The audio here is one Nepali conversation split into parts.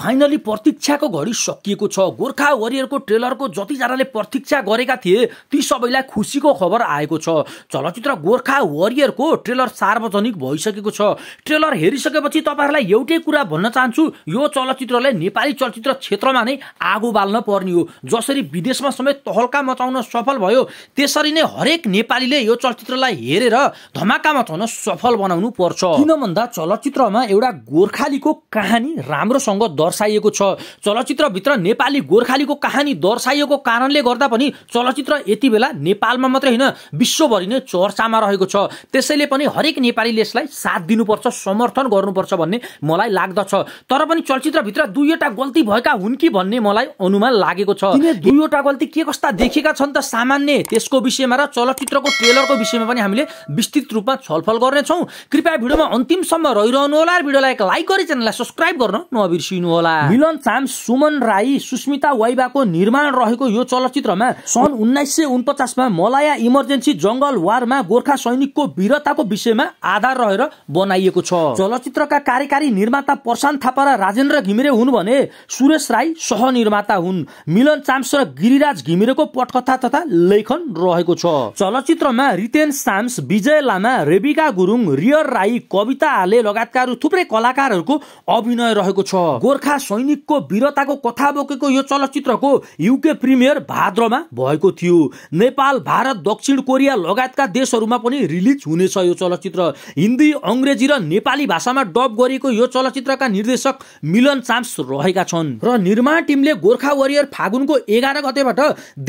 फाइनली प्रतीक्षाको घडी सकिएको छ गोर्खा वरियरको ट्रेलरको जतिजनाले प्रतीक्षा गरेका थिए ती सबैलाई खुसीको खबर आएको छ चलचित्र गोर्खा वरियरको ट्रेलर सार्वजनिक भइसकेको छ ट्रेलर हेरिसकेपछि तपाईँहरूलाई एउटै कुरा भन्न चाहन्छु यो चलचित्रले नेपाली चलचित्र क्षेत्रमा नै आगो बाल्न पर्ने हो जसरी विदेशमा समेत तहल्का मचाउन सफल भयो त्यसरी नै हरेक नेपालीले यो चलचित्रलाई हेरेर धमाका मचाउन सफल बनाउनु पर्छ किन भन्दा चलचित्रमा एउटा गोर्खालीको कहानी राम्रोसँग दर्शाइएको छ चलचित्रभित्र नेपाली गोर्खालीको कहानी दर्शाइएको कारणले गर्दा पनि चलचित्र यति बेला नेपालमा मात्रै होइन विश्वभरि नै चर्चामा रहेको छ त्यसैले पनि हरेक नेपालीले यसलाई साथ दिनुपर्छ समर्थन गर्नुपर्छ भन्ने मलाई लाग्दछ तर पनि चलचित्रभित्र दुईवटा गल्ती भएका हुन् कि भन्ने मलाई अनुमान लागेको छ दुईवटा गल्ती के कस्ता देखेका छन् त सामान्य त्यसको विषयमा र चलचित्रको ट्रेलरको विषयमा पनि हामीले विस्तृत रूपमा छलफल गर्नेछौँ कृपया भिडियोमा अन्तिमसम्म रहिरहनु होला भिडियोलाई एक लाइक गरी च्यानललाई सब्सक्राइब गर्न नबिर्सिनुहोस् होला मिलन चाम सुमन राई सुस्मिता वाइबाको निर्माण रहेको यो चलचित्रमा सन् उन्नाइस सय उनपचासमा मलाया इमर्जेन्सी जङ्गल वारमा गोर्खा सैनिकको वीरताको विषयमा आधार रहेर बनाइएको छ चलचित्रका कार्यकारी निर्माता प्रशान्त थापा र राजेन्द्र घिमिरे हुन् भने सुरेश राई सहनिर्माता हुन् मिलन चाम्स र गिरिराज घिमिरेको पटकथा तथा लेखन रहेको छ चलचित्रमा रितेन साम्स विजय लामा रेबिका गुरुङ रियर राई कविता आले लगायतका थुप्रै कलाकारहरूको अभिनय रहेको छ गोर्खा गोर्खा सैनिकको वीरताको कथा बोकेको यो चलचित्रको युके प्रिमियर भाद्रमा भएको थियो नेपाल भारत दक्षिण कोरिया लगायतका देशहरूमा पनि रिलिज हुनेछ यो चलचित्र हिन्दी अङ्ग्रेजी र नेपाली भाषामा डब गरिएको यो चलचित्रका निर्देशक मिलन चाम्स रहेका छन् र निर्माण टिमले गोर्खा वरियर फागुनको एघार गतेबाट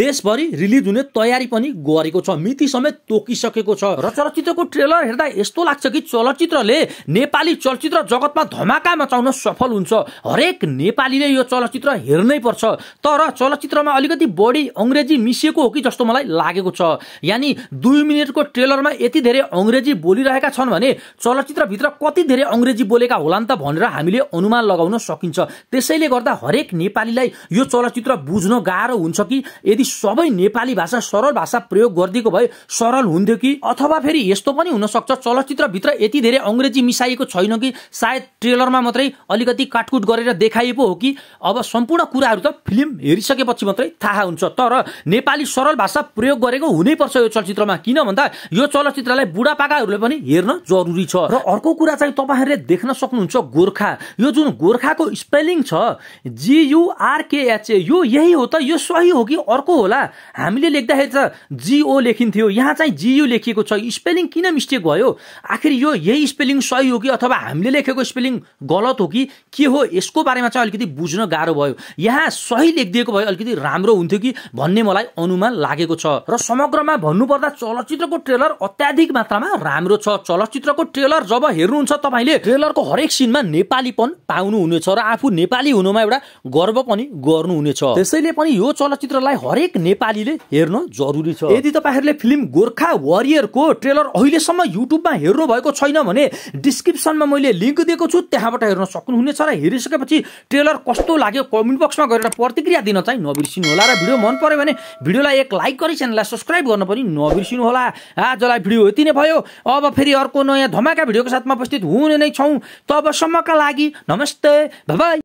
देशभरि रिलिज हुने तयारी पनि गरेको छ मिति समेत तोकिसकेको छ र चलचित्रको ट्रेलर हेर्दा यस्तो लाग्छ कि चलचित्रले नेपाली चलचित्र जगतमा धमाका मचाउन सफल हुन्छ हरेक हरेक नेपालीले यो चलचित्र हेर्नै पर्छ तर चलचित्रमा अलिकति बढी अङ्ग्रेजी मिसिएको हो कि जस्तो मलाई लागेको छ यानि दुई मिनटको ट्रेलरमा यति धेरै अङ्ग्रेजी बोलिरहेका छन् भने चलचित्रभित्र कति धेरै अङ्ग्रेजी बोलेका होला नि त भनेर हामीले अनुमान लगाउन सकिन्छ त्यसैले गर्दा हरेक नेपालीलाई यो चलचित्र बुझ्न गाह्रो हुन्छ कि यदि सबै नेपाली भाषा सरल भाषा प्रयोग गरिदिएको भए सरल हुन्थ्यो कि अथवा फेरि यस्तो पनि हुनसक्छ चलचित्रभित्र यति धेरै अङ्ग्रेजी मिसाइएको छैन कि सायद ट्रेलरमा मात्रै अलिकति काटकुट गरेर देखाइए पो हो कि अब सम्पूर्ण कुराहरू त फिल्म हेरिसकेपछि मात्रै थाहा हुन्छ तर नेपाली सरल भाषा प्रयोग गरेको हुनैपर्छ यो चलचित्रमा किन भन्दा यो चलचित्रलाई बुढापाकाहरूले पनि हेर्न जरुरी छ र अर्को कुरा चाहिँ तपाईँहरूले देख्न सक्नुहुन्छ गोर्खा यो जुन गोर्खाको स्पेलिङ छ जियुआरकेएचए यो यही हो त यो सही हो कि अर्को होला हामीले लेख्दाखेरि त जिओ लेखिन्थ्यो यहाँ चाहिँ जियु लेखिएको छ स्पेलिङ किन मिस्टेक भयो आखिर यो यही स्पेलिङ सही हो कि अथवा हामीले लेखेको स्पेलिङ गलत हो कि के हो यसको बारेमा चाहिँ अलिकति बुझ्न गाह्रो भयो यहाँ सही लेखिदिएको भए अलिकति राम्रो हुन्थ्यो कि भन्ने मलाई अनुमान लागेको छ र समग्रमा भन्नुपर्दा चलचित्रको ट्रेलर अत्याधिक मात्रामा राम्रो छ चलचित्रको ट्रेलर जब हेर्नुहुन्छ तपाईँले ट्रेलरको हरेक सिनमा नेपालीपन पाउनुहुनेछ र आफू नेपाली हुनुमा एउटा गर्व पनि गर्नुहुनेछ त्यसैले पनि यो चलचित्रलाई हरेक नेपालीले हेर्न जरुरी छ यदि तपाईँहरूले फिल्म गोर्खा वरियरको ट्रेलर अहिलेसम्म युट्युबमा हेर्नु भएको छैन भने डिस्क्रिप्सनमा मैले लिङ्क दिएको छु त्यहाँबाट हेर्न सक्नुहुनेछ र हेरिसकेपछि ट्रेलर कस्तो लाग्यो कमेन्ट बक्समा गरेर प्रतिक्रिया दिन चाहिँ नबिर्सिनु होला र भिडियो मन पऱ्यो भने भिडियोलाई एक लाइक गरी च्यानललाई सब्सक्राइब गर्न पनि नबिर्सिनु होला आजलाई भिडियो यति नै भयो अब फेरि अर्को नयाँ धमाका भिडियोको साथमा उपस्थित हुने नै छौँ तबसम्मका लागि नमस्ते भाइ